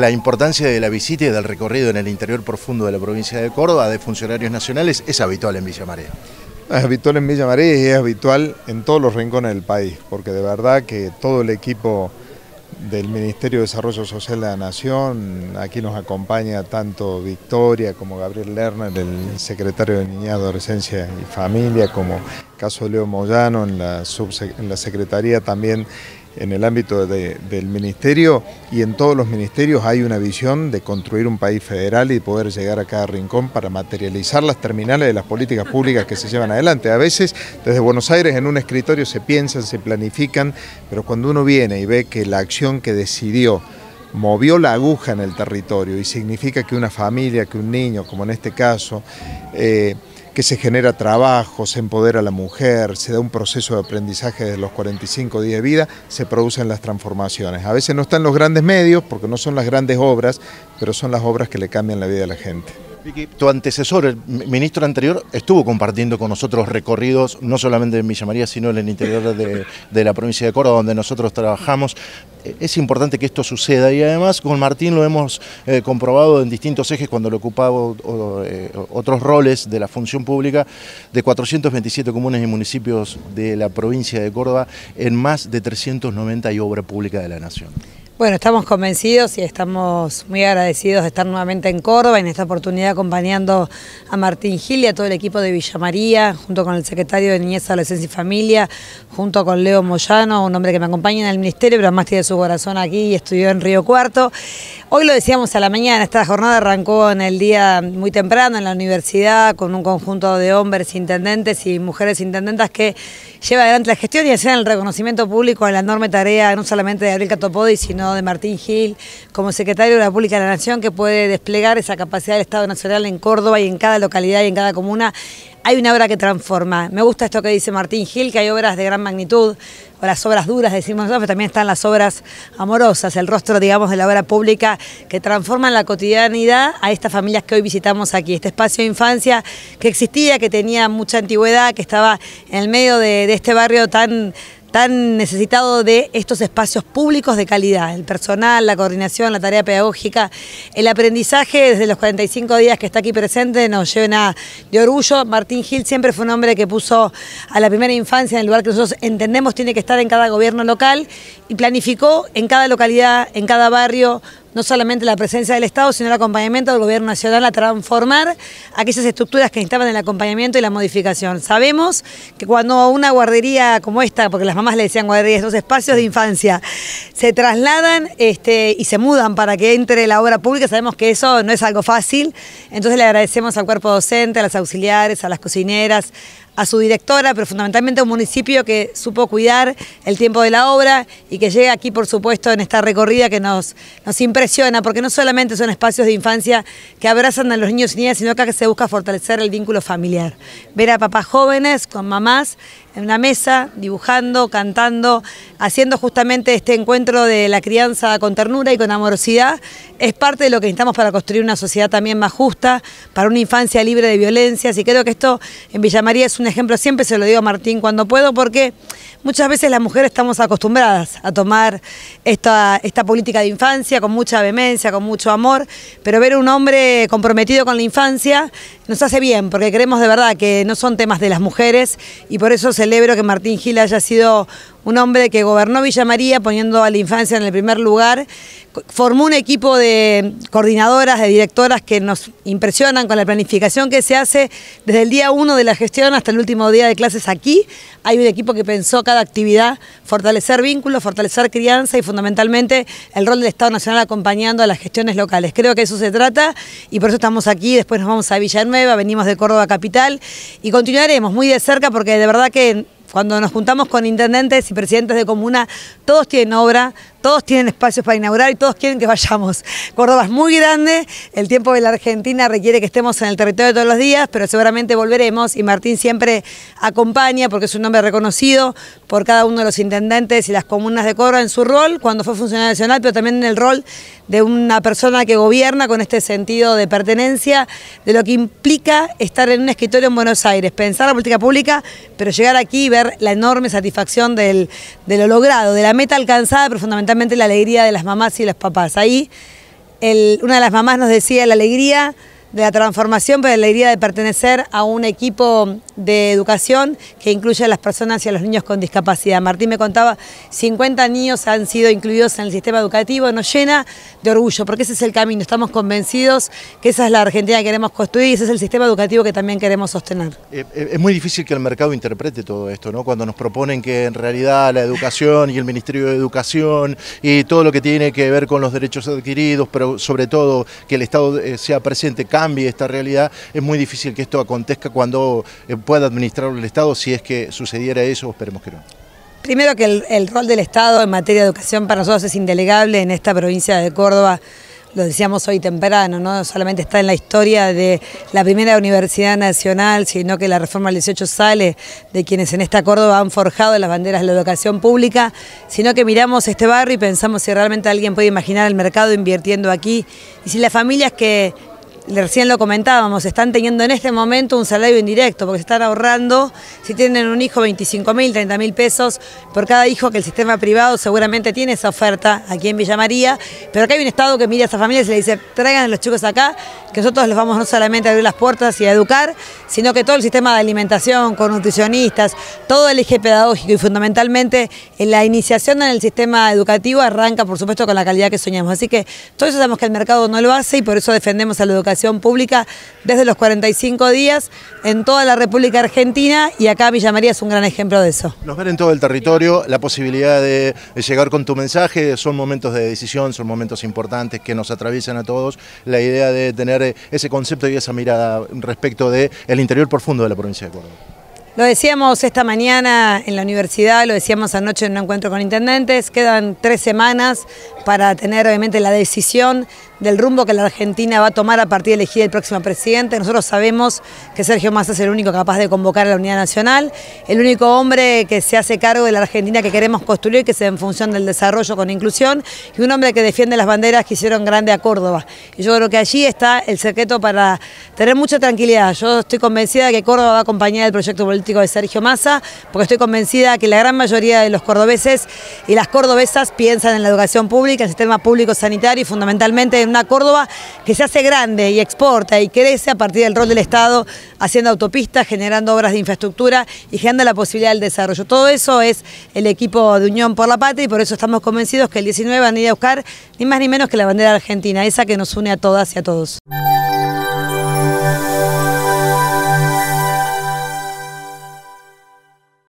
la importancia de la visita y del recorrido en el interior profundo de la provincia de Córdoba de funcionarios nacionales es habitual en Villa María. Es habitual en Villa María y es habitual en todos los rincones del país, porque de verdad que todo el equipo del Ministerio de Desarrollo Social de la Nación, aquí nos acompaña tanto Victoria como Gabriel Lerner, el secretario de Niñez, Adolescencia y Familia, como caso de Leo Moyano, en la, en la Secretaría también en el ámbito del ministerio y en todos los ministerios hay una visión de construir un país federal y poder llegar a cada rincón para materializar las terminales de las políticas públicas que se llevan adelante. A veces desde Buenos Aires en un escritorio se piensan, se planifican, pero cuando uno viene y ve que la acción que decidió movió la aguja en el territorio y significa que una familia, que un niño, como en este caso, eh, que se genera trabajo, se empodera a la mujer, se da un proceso de aprendizaje desde los 45 días de vida, se producen las transformaciones. A veces no están los grandes medios porque no son las grandes obras, pero son las obras que le cambian la vida a la gente tu antecesor, el ministro anterior, estuvo compartiendo con nosotros recorridos, no solamente en Villa María, sino en el interior de, la provincia de Córdoba, donde nosotros trabajamos. Eh, es importante que esto suceda y además con Martín lo hemos eh, comprobado en distintos ejes cuando lo ocupaba eh, otros roles de la función pública de 427 comunes y municipios de la provincia de Córdoba en más de 390 y obra pública de la nación. Bueno, estamos convencidos y estamos muy agradecidos de estar nuevamente en Córdoba, en esta oportunidad acompañando a Martín Gil y a todo el equipo de Villa María, junto con el secretario de Niñez, Adolescencia y Familia, junto con Leo Moyano, un hombre que me acompaña en el ministerio, pero además tiene su corazón aquí y estudió en Río Cuarto. Hoy lo decíamos a la mañana, esta jornada arrancó en el día muy temprano en la universidad con un conjunto de hombres intendentes y mujeres intendentas que lleva adelante la gestión y hacen el reconocimiento público a la enorme tarea no solamente de Abril Catopodi, sino de Martín Gil como secretario de la República de la Nación que puede desplegar esa capacidad del Estado Nacional en Córdoba y en cada localidad y en cada comuna. Hay una obra que transforma. Me gusta esto que dice Martín Gil, que hay obras de gran magnitud, o las obras duras, decimos nosotros, pero también están las obras amorosas, el rostro, digamos, de la obra pública que transforman la cotidianidad a estas familias que hoy visitamos aquí. Este espacio de infancia que existía, que tenía mucha antigüedad, que estaba en el medio de este barrio tan tan necesitado de estos espacios públicos de calidad, el personal, la coordinación, la tarea pedagógica, el aprendizaje desde los 45 días que está aquí presente nos llena de orgullo. Martín Gil siempre fue un hombre que puso a la primera infancia en el lugar que nosotros entendemos tiene que estar en cada gobierno local y planificó en cada localidad, en cada barrio, no solamente la presencia del Estado, sino el acompañamiento del Gobierno Nacional a transformar aquellas estructuras que necesitaban el acompañamiento y la modificación. Sabemos que cuando una guardería como esta, porque las mamás le decían guarderías, esos espacios de infancia, se trasladan este, y se mudan para que entre la obra pública, sabemos que eso no es algo fácil, entonces le agradecemos al cuerpo docente, a las auxiliares, a las cocineras, a su directora, pero fundamentalmente a un municipio que supo cuidar el tiempo de la obra y que llega aquí, por supuesto, en esta recorrida que nos, nos impresiona, porque no solamente son espacios de infancia que abrazan a los niños y niñas, sino que se busca fortalecer el vínculo familiar. Ver a papás jóvenes con mamás en una mesa, dibujando, cantando, haciendo justamente este encuentro de la crianza con ternura y con amorosidad. Es parte de lo que necesitamos para construir una sociedad también más justa, para una infancia libre de violencias. Y creo que esto en Villa María es un ejemplo, siempre se lo digo a Martín cuando puedo, porque muchas veces las mujeres estamos acostumbradas a tomar esta, política de infancia con mucha vehemencia, con mucho amor, pero ver un hombre comprometido con la infancia nos hace bien, porque creemos de verdad que no son temas de las mujeres y por eso celebro que Martín Gil haya sido un hombre que gobernó Villa María poniendo a la infancia en el primer lugar, formó un equipo de coordinadoras, de directoras que nos impresionan con la planificación que se hace desde el día uno de la gestión hasta el último día de clases aquí. Hay un equipo que pensó cada actividad, fortalecer vínculos, fortalecer crianza y fundamentalmente el rol del Estado Nacional acompañando a las gestiones locales. Creo que eso se trata y por eso estamos aquí, después nos vamos a Villanueva venimos de Córdoba Capital y continuaremos muy de cerca porque de verdad que cuando nos juntamos con intendentes y presidentes de comuna, todos tienen obra, todos tienen espacios para inaugurar y todos quieren que vayamos. Córdoba es muy grande, el tiempo de la Argentina requiere que estemos en el territorio todos los días, pero seguramente volveremos y Martín siempre acompaña porque es un nombre reconocido por cada uno de los intendentes y las comunas de Córdoba en su rol cuando fue funcionario nacional, pero también en el rol de una persona que gobierna con este sentido de pertenencia, de lo que implica estar en un escritorio en Buenos Aires, pensar la política pública, pero llegar aquí y ver la enorme satisfacción de lo logrado, de la meta alcanzada, pero fundamentalmente la alegría de las mamás y los papás. Ahí una de las mamás nos decía la alegría de la transformación, pero la idea de pertenecer a un equipo de educación que incluye a las personas y a los niños con discapacidad. Martín me contaba, 50 niños han sido incluidos en el sistema educativo, nos llena de orgullo, porque ese es el camino, estamos convencidos que esa es la Argentina que queremos construir y ese es el sistema educativo que también queremos sostener. Eh, eh, es muy difícil que el mercado interprete todo esto, ¿no? Cuando nos proponen que en realidad la educación y el Ministerio de Educación y todo lo que tiene que ver con los derechos adquiridos, pero sobre todo que el Estado eh, sea presente cada esta realidad, es muy difícil que esto acontezca cuando eh, pueda administrar el Estado, si es que sucediera eso, esperemos que no. Primero que el, el rol del Estado en materia de educación para nosotros es indelegable en esta provincia de Córdoba lo decíamos hoy temprano, no solamente está en la historia de la primera universidad nacional, sino que la reforma del 18 sale de quienes en esta Córdoba han forjado las banderas de la educación pública, sino que miramos este barrio y pensamos si realmente alguien puede imaginar el mercado invirtiendo aquí y si las familias que recién lo comentábamos, están teniendo en este momento un salario indirecto, porque se están ahorrando, si tienen un hijo, 25 mil, 30 mil pesos por cada hijo que el sistema privado seguramente tiene esa oferta aquí en Villa María, pero acá hay un Estado que mira a esa familia y le dice, traigan a los chicos acá, que nosotros los vamos no solamente a abrir las puertas y a educar, sino que todo el sistema de alimentación, con nutricionistas, todo el eje pedagógico y fundamentalmente la iniciación en el sistema educativo arranca, por supuesto, con la calidad que soñamos. Así que todos sabemos que el mercado no lo hace y por eso defendemos a la educación pública desde los 45 días en toda la República Argentina y acá Villa María es un gran ejemplo de eso. Nos ver en todo el territorio, la posibilidad de llegar con tu mensaje, son momentos de decisión, son momentos importantes que nos atraviesan a todos, la idea de tener eh, ese concepto y esa mirada respecto del el interior profundo de la provincia de Córdoba. Lo decíamos esta mañana en la universidad, lo decíamos anoche en un encuentro con intendentes, quedan tres semanas para tener obviamente la decisión del rumbo que la Argentina va a tomar a partir de elegir el próximo presidente. Nosotros sabemos que Sergio Massa es el único capaz de convocar a la unidad nacional, el único hombre que se hace cargo de la Argentina que queremos construir, que sea en función del desarrollo con inclusión, y un hombre que defiende las banderas que hicieron grande a Córdoba. Y yo creo que allí está el secreto para tener mucha tranquilidad. Yo estoy convencida de que Córdoba va a acompañar el proyecto político de Sergio Massa, porque estoy convencida que la gran mayoría de los cordobeses y las cordobesas piensan en la educación pública, el sistema público sanitario y fundamentalmente en una Córdoba que se hace grande y exporta y crece a partir del rol del Estado, haciendo autopistas, generando obras de infraestructura y generando la posibilidad del desarrollo. Todo eso es el equipo de Unión por la Patria y por eso estamos convencidos que el 19 van a ir a buscar ni más ni menos que la bandera argentina, esa que nos une a todas y a todos.